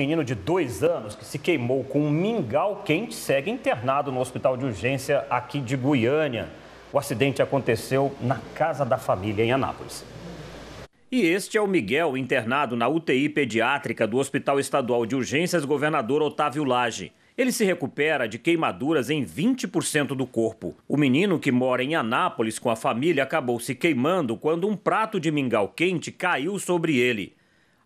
menino de dois anos que se queimou com um mingau quente segue internado no hospital de urgência aqui de Goiânia. O acidente aconteceu na casa da família em Anápolis. E este é o Miguel, internado na UTI pediátrica do Hospital Estadual de Urgências Governador Otávio Lage. Ele se recupera de queimaduras em 20% do corpo. O menino que mora em Anápolis com a família acabou se queimando quando um prato de mingau quente caiu sobre ele.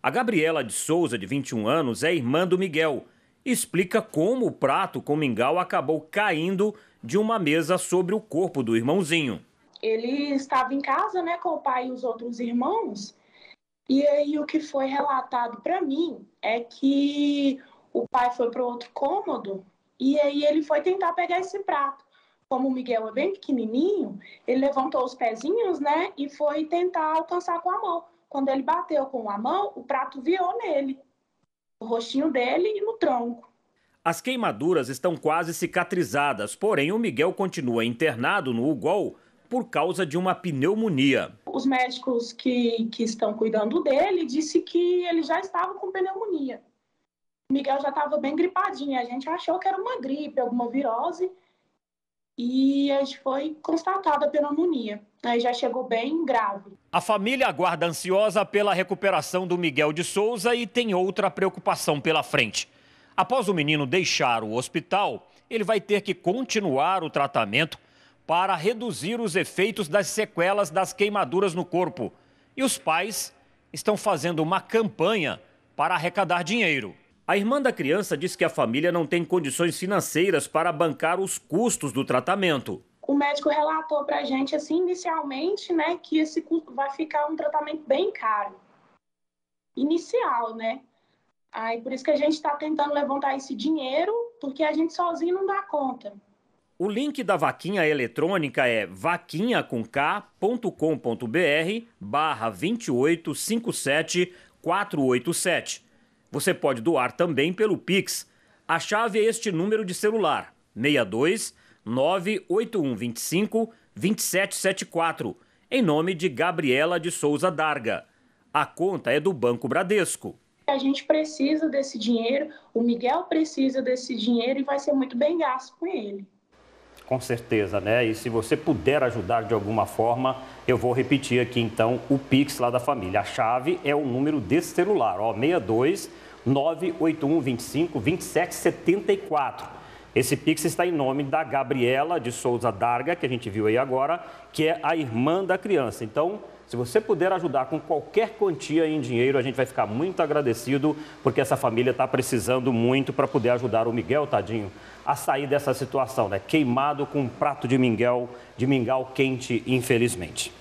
A Gabriela de Souza, de 21 anos, é irmã do Miguel. Explica como o prato com mingau acabou caindo de uma mesa sobre o corpo do irmãozinho. Ele estava em casa, né, com o pai e os outros irmãos. E aí o que foi relatado para mim é que o pai foi para outro cômodo e aí ele foi tentar pegar esse prato. Como o Miguel é bem pequenininho, ele levantou os pezinhos, né, e foi tentar alcançar com a mão. Quando ele bateu com a mão, o prato virou nele, no rostinho dele e no tronco. As queimaduras estão quase cicatrizadas, porém o Miguel continua internado no UGOL por causa de uma pneumonia. Os médicos que, que estão cuidando dele disse que ele já estava com pneumonia. O Miguel já estava bem gripadinho, a gente achou que era uma gripe, alguma virose, e foi constatada pneumonia. Aí já chegou bem grave. A família aguarda ansiosa pela recuperação do Miguel de Souza e tem outra preocupação pela frente. Após o menino deixar o hospital, ele vai ter que continuar o tratamento para reduzir os efeitos das sequelas das queimaduras no corpo. E os pais estão fazendo uma campanha para arrecadar dinheiro. A irmã da criança diz que a família não tem condições financeiras para bancar os custos do tratamento. O médico relatou para a gente, assim, inicialmente, né, que esse custo vai ficar um tratamento bem caro. Inicial, né? Aí por isso que a gente está tentando levantar esse dinheiro, porque a gente sozinho não dá conta. O link da vaquinha eletrônica é vaquinhacomk.com.br barra 2857487. Você pode doar também pelo Pix. A chave é este número de celular: 62 98125 2774, em nome de Gabriela de Souza Darga. A conta é do Banco Bradesco. A gente precisa desse dinheiro, o Miguel precisa desse dinheiro e vai ser muito bem gasto com ele. Com certeza, né? E se você puder ajudar de alguma forma, eu vou repetir aqui então o Pix lá da família. A chave é o número desse celular, ó, 62 981 25 27 74. Esse Pix está em nome da Gabriela de Souza Darga, que a gente viu aí agora, que é a irmã da criança. Então, se você puder ajudar com qualquer quantia em dinheiro, a gente vai ficar muito agradecido, porque essa família está precisando muito para poder ajudar o Miguel, tadinho, a sair dessa situação, né? Queimado com um prato de mingau, de mingau quente, infelizmente.